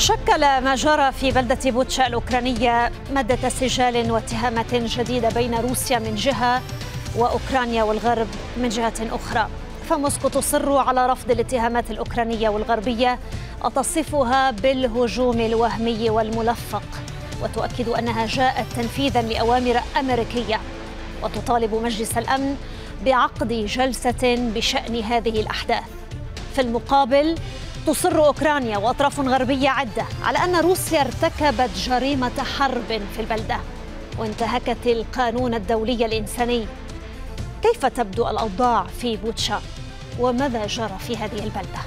شكل ما جرى في بلدة بوتشا الأوكرانية مادة سجال واتهامات جديدة بين روسيا من جهة وأوكرانيا والغرب من جهة أخرى فموسكو تصر على رفض الاتهامات الأوكرانية والغربية وتصفها بالهجوم الوهمي والملفق وتؤكد أنها جاءت تنفيذا لأوامر أمريكية وتطالب مجلس الأمن بعقد جلسة بشأن هذه الأحداث في المقابل تصر أوكرانيا وأطراف غربية عدة على أن روسيا ارتكبت جريمة حرب في البلدة وانتهكت القانون الدولي الإنساني كيف تبدو الأوضاع في بوتشا وماذا جرى في هذه البلده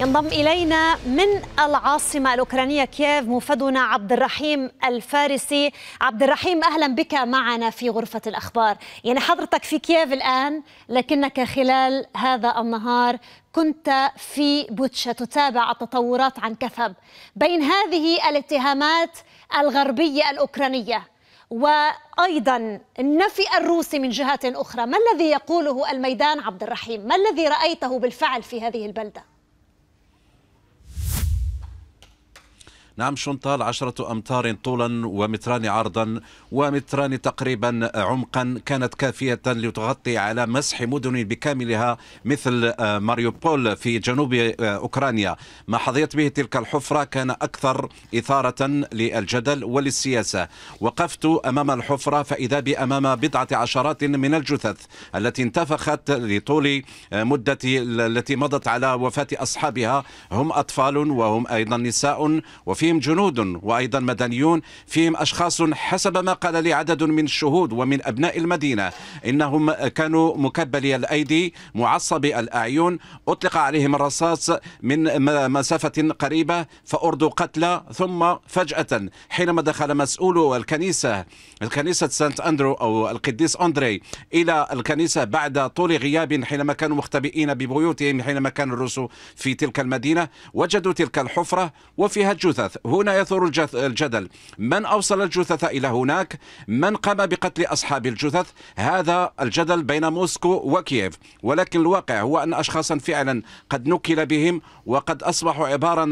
ينضم إلينا من العاصمة الأوكرانية كييف مفدنا عبد الرحيم الفارسي عبد الرحيم أهلا بك معنا في غرفة الأخبار يعني حضرتك في كييف الآن لكنك خلال هذا النهار كنت في بوتشا تتابع التطورات عن كثب بين هذه الاتهامات الغربية الأوكرانية وايضا النفي الروسي من جهة اخرى، ما الذي يقوله الميدان عبد الرحيم؟ ما الذي رايته بالفعل في هذه البلده؟ نعم شنطال عشرة أمتار طولا ومتران عرضا ومتران تقريبا عمقا كانت كافية لتغطي على مسح مدن بكاملها مثل آه، ماريوبول في جنوب آه، أوكرانيا ما حظيت به تلك الحفرة كان أكثر إثارة للجدل وللسياسة وقفت أمام الحفرة فإذا بأمام بضعة عشرات من الجثث التي انتفخت لطول آه، مدة التي مضت على وفاة أصحابها هم أطفال وهم أيضا نساء وفي فيهم جنود وأيضا مدنيون فيهم أشخاص حسب ما قال لي عدد من الشهود ومن أبناء المدينة إنهم كانوا مكبلي الأيدي معصبي الأعين أطلق عليهم الرصاص من مسافة قريبة فأردوا قتلى ثم فجأة حينما دخل مسؤول الكنيسة الكنيسة سانت أندرو أو القديس أندري إلى الكنيسة بعد طول غياب حينما كانوا مختبئين ببيوتهم حينما كان الروس في تلك المدينة وجدوا تلك الحفرة وفيها جثث الجثث هنا يثور الجدل من أوصل الجثث إلى هناك من قام بقتل أصحاب الجثث هذا الجدل بين موسكو وكييف ولكن الواقع هو أن أشخاصا فعلا قد نكل بهم وقد أصبحوا عبارة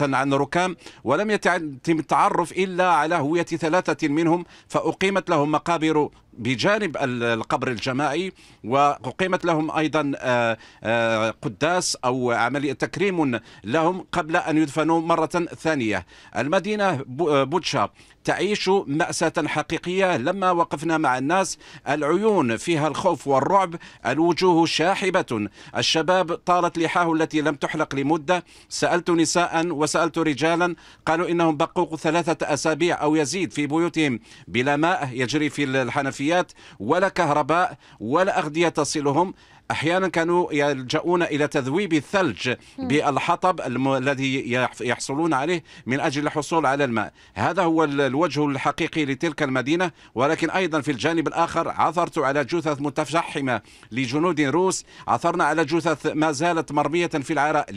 عن ركام ولم يتم التعرف إلا على هوية ثلاثة منهم فأقيمت لهم مقابر بجانب القبر الجماعي وأقيمت لهم أيضا آه، آه، قداس أو عملية تكريم لهم قبل أن يدفنوا مرة ثانية المدينة بوتشا تعيش مأساة حقيقية لما وقفنا مع الناس العيون فيها الخوف والرعب الوجوه شاحبة الشباب طالت لحاه التي لم تحلق لمدة سألت نساء وسألت رجالا قالوا إنهم بقوا ثلاثة أسابيع أو يزيد في بيوتهم بلا ماء يجري في الحنفية مستشفيات ولا كهرباء ولا أغذية تصلهم أحيانا كانوا يلجؤون إلى تذويب الثلج بالحطب الذي يحصلون عليه من أجل الحصول على الماء هذا هو الوجه الحقيقي لتلك المدينة ولكن أيضا في الجانب الآخر عثرت على جثث متفحمة لجنود روس عثرنا على جثث ما زالت مرمية في العراء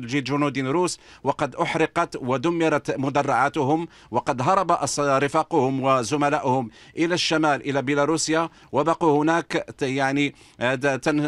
لجنود روس وقد أحرقت ودمرت مدرعاتهم وقد هرب رفاقهم وزملائهم إلى الشمال إلى بيلاروسيا وبقوا هناك يعني آه،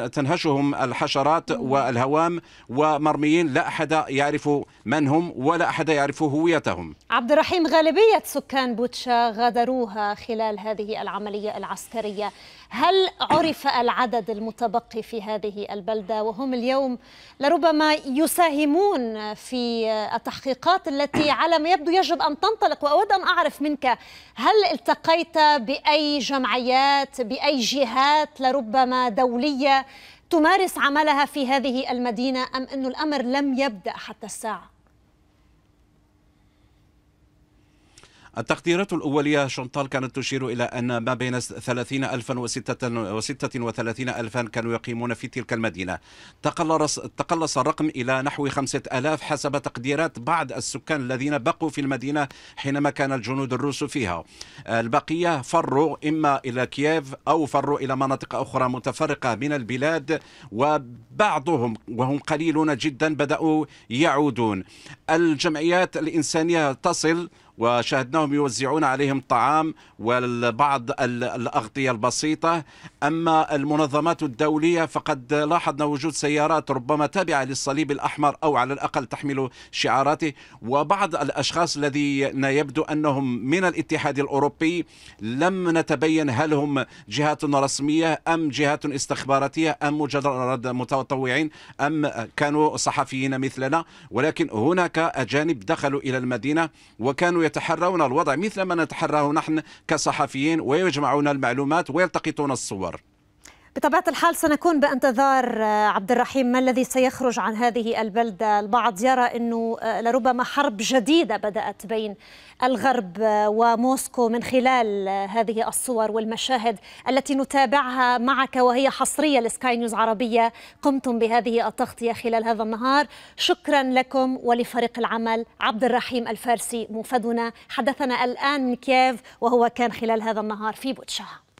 تنهشهم الحشرات والهوام ومرميين لا أحد يعرف من هم ولا أحد يعرف هويتهم عبد الرحيم غالبية سكان بوتشا غادروها خلال هذه العملية العسكرية هل عرف العدد المتبقي في هذه البلدة وهم اليوم لربما يساهمون في التحقيقات التي على ما يبدو يجب أن تنطلق وأود أن أعرف منك هل التقيت بأي جمعيات بأي جهات لربما دولية تمارس عملها في هذه المدينة أم أن الأمر لم يبدأ حتى الساعة؟ التقديرات الأولية شنطال كانت تشير إلى أن ما بين 30 ألفا و 36 ألفا كانوا يقيمون في تلك المدينة تقلص, تقلص الرقم إلى نحو 5000 حسب تقديرات بعض السكان الذين بقوا في المدينة حينما كان الجنود الروس فيها البقية فروا إما إلى كييف أو فروا إلى مناطق أخرى متفرقة من البلاد وبعضهم وهم قليلون جدا بدأوا يعودون الجمعيات الإنسانية تصل وشاهدناهم يوزعون عليهم طعام والبعض الأغطية البسيطة أما المنظمات الدولية فقد لاحظنا وجود سيارات ربما تابعة للصليب الأحمر أو على الأقل تحمل شعاراته وبعض الأشخاص الذين يبدو أنهم من الاتحاد الأوروبي لم نتبين هل هم جهات رسمية أم جهات استخباراتية أم مجرد متطوعين أم كانوا صحفيين مثلنا ولكن هناك أجانب دخلوا إلى المدينة وكانوا يتحرون الوضع مثل ما نتحراه نحن كصحفيين ويجمعون المعلومات ويلتقطون الصور بطبيعة الحال سنكون بانتظار آه، عبد الرحيم ما الذي سيخرج عن هذه البلدة البعض يرى أنه آه، لربما حرب جديدة بدأت بين الغرب آه، وموسكو من خلال هذه الصور والمشاهد التي نتابعها معك وهي حصرية لسكاي نيوز عربية قمتم بهذه التغطية خلال هذا النهار شكرا لكم ولفريق العمل عبد الرحيم الفارسي مفدنا حدثنا الآن من كييف وهو كان خلال هذا النهار في بوتشاها